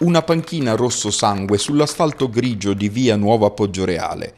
una panchina rosso sangue sull'asfalto grigio di via Nuova Poggioreale.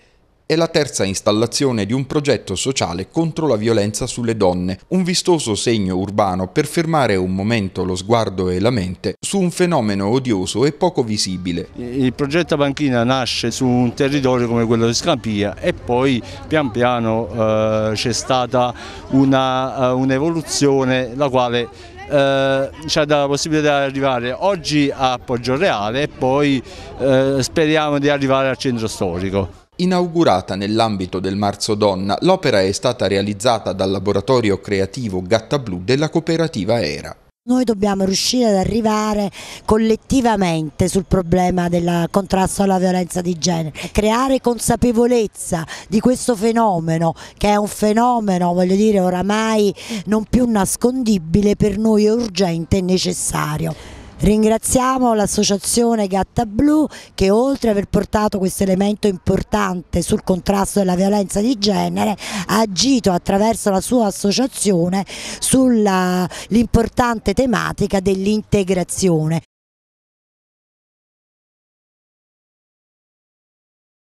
È la terza installazione di un progetto sociale contro la violenza sulle donne, un vistoso segno urbano per fermare un momento lo sguardo e la mente su un fenomeno odioso e poco visibile. Il progetto Panchina nasce su un territorio come quello di Scampia e poi pian piano eh, c'è stata eh, un'evoluzione un la quale eh, ci ha dato la possibilità di arrivare oggi a Poggioreale e poi eh, speriamo di arrivare al centro storico. Inaugurata nell'ambito del Marzo Donna, l'opera è stata realizzata dal laboratorio creativo Gatta Blu della cooperativa Era. Noi dobbiamo riuscire ad arrivare collettivamente sul problema del contrasto alla violenza di genere, creare consapevolezza di questo fenomeno che è un fenomeno, voglio dire, oramai non più nascondibile, per noi è urgente e necessario. Ringraziamo l'associazione Gatta Blu che oltre ad aver portato questo elemento importante sul contrasto della violenza di genere ha agito attraverso la sua associazione sull'importante tematica dell'integrazione.